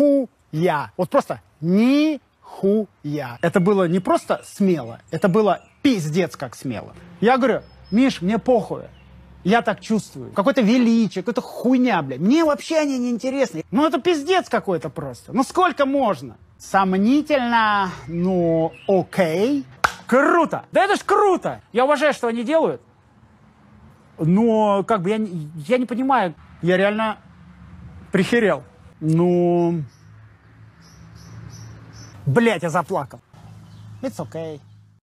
нихуя. Вот просто нихуя. Это было не просто смело, это было пиздец как смело. Я говорю, Миш, мне похуй. Я так чувствую. Какое-то величие, какая-то хуйня, блядь. Мне вообще они не интересны. Ну это пиздец какой-то просто. Ну сколько можно? Сомнительно, но ну, окей. Круто! Да это ж круто! Я уважаю, что они делают. Но как бы я, я не понимаю. Я реально прихерел. Ну... Блять, я заплакал. It's okay.